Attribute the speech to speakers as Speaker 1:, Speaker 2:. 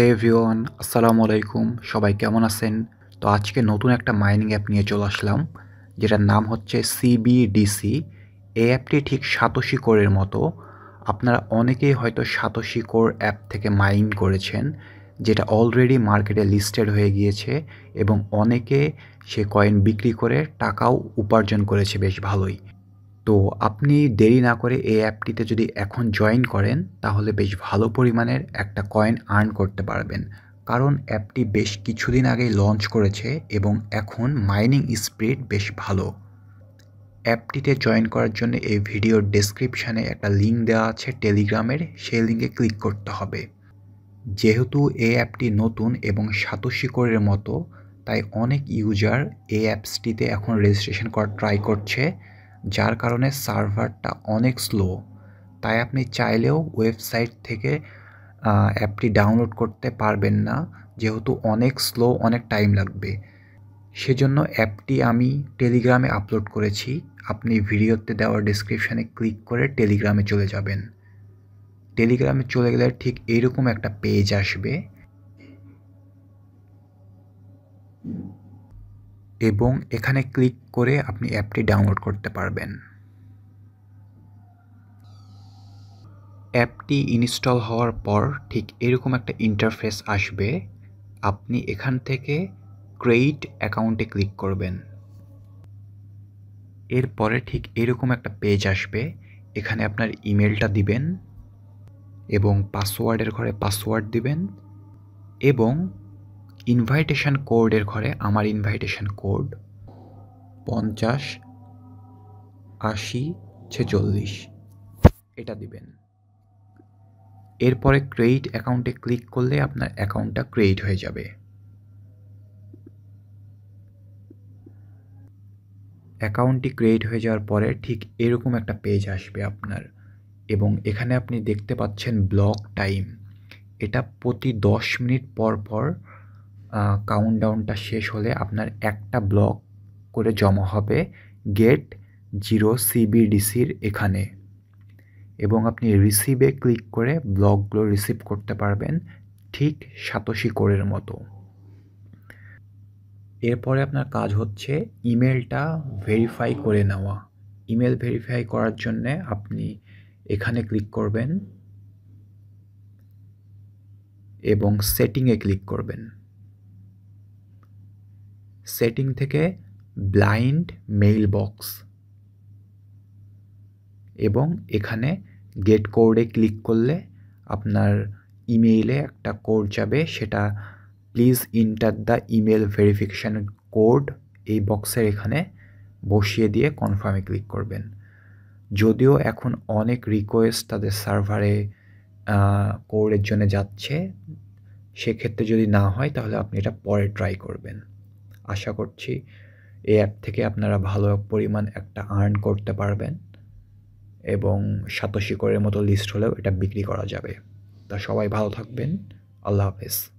Speaker 1: হে V1 আসসালামু আলাইকুম সবাই কেমন আছেন তো আজকে নতুন একটা মাইনিং অ্যাপ নিয়ে চলে আসলাম যেটার নাম হচ্ছে সিবিডিসি এই অ্যাপটি ঠিক সাতোশি কোরের মতো আপনারা অনেকেই হয়তো সাতোশি কোর অ্যাপ থেকে মাইন করেছেন যেটা অলরেডি মার্কেটে লিস্টেড হয়ে গিয়েছে এবং অনেকে সে কয়েন বিক্রি করে টাকাও উপার্জন করেছে বেশ ভালোই তো আপনি দেরি না করে এই অ্যাপটিতে যদি এখন জয়েন করেন তাহলে বেশ ভালো পরিমাণের একটা কয়েন আর্ন করতে পারবেন কারণ অ্যাপটি বেশ কিছুদিন আগেই লঞ্চ করেছে এবং এখন মাইনিং স্পিড বেশ ভালো অ্যাপটিতে জয়েন করার জন্য এই ভিডিওর ডেসক্রিপশানে একটা লিঙ্ক দেওয়া আছে টেলিগ্রামের সেই লিঙ্কে ক্লিক করতে হবে যেহেতু এই অ্যাপটি নতুন এবং করের মতো তাই অনেক ইউজার এই অ্যাপসটিতে এখন রেজিস্ট্রেশন করার ট্রাই করছে যার কারণে সার্ভারটা অনেক স্লো তাই আপনি চাইলেও ওয়েবসাইট থেকে অ্যাপটি ডাউনলোড করতে পারবেন না যেহেতু অনেক স্লো অনেক টাইম লাগবে সেজন্য অ্যাপটি আমি টেলিগ্রামে আপলোড করেছি আপনি ভিডিওতে দেওয়া ডিসক্রিপশানে ক্লিক করে টেলিগ্রামে চলে যাবেন টেলিগ্রামে চলে গেলে ঠিক এরকম একটা পেজ আসবে এবং এখানে ক্লিক করে আপনি অ্যাপটি ডাউনলোড করতে পারবেন অ্যাপটি ইনস্টল হওয়ার পর ঠিক এরকম একটা ইন্টারফেস আসবে আপনি এখান থেকে ক্রেডিট অ্যাকাউন্টে ক্লিক করবেন এরপরে ঠিক এরকম একটা পেজ আসবে এখানে আপনার ইমেলটা দিবেন এবং পাসওয়ার্ডের ঘরে পাসওয়ার্ড দিবেন এবং ইনভাইটেশান কোডের ঘরে আমার ইনভাইটেশান কোড পঞ্চাশ আশি ছেচল্লিশ এটা দিবেন এরপরে ক্রেডিট অ্যাকাউন্টে ক্লিক করলে আপনার অ্যাকাউন্টটা ক্রেডিট হয়ে যাবে অ্যাকাউন্টটি ক্রিয়েট হয়ে যাওয়ার পরে ঠিক এরকম একটা পেজ আসবে আপনার এবং এখানে আপনি দেখতে পাচ্ছেন ব্লক টাইম এটা প্রতি দশ মিনিট পর পর কাউন্টডাউনটা শেষ হলে আপনার একটা ব্লক করে জমা হবে গেট জিরো সিবিডিসির এখানে এবং আপনি রিসিভে ক্লিক করে ব্লকগুলো রিসিভ করতে পারবেন ঠিক সাতশি কোরের মতো এরপরে আপনার কাজ হচ্ছে ইমেলটা ভেরিফাই করে নেওয়া ইমেল ভেরিফাই করার জন্যে আপনি এখানে ক্লিক করবেন এবং সেটিংয়ে ক্লিক করবেন সেটিং থেকে ব্লাইন্ড মেইল বক্স এবং এখানে গেট কোডে ক্লিক করলে আপনার ইমেইলে একটা কোড যাবে সেটা please enter the email verification code এই বক্সের এখানে বসিয়ে দিয়ে কনফার্মে ক্লিক করবেন যদিও এখন অনেক রিকোয়েস্ট তাদের সার্ভারে কোডের জন্য যাচ্ছে সেক্ষেত্রে যদি না হয় তাহলে আপনি এটা পরে ট্রাই করবেন আশা করছি এই অ্যাপ থেকে আপনারা ভালো পরিমাণ একটা আর্ন করতে পারবেন এবং সাতশি করের মতো লিস্ট হলেও এটা বিক্রি করা যাবে তা সবাই ভালো থাকবেন আল্লাহ হাফেজ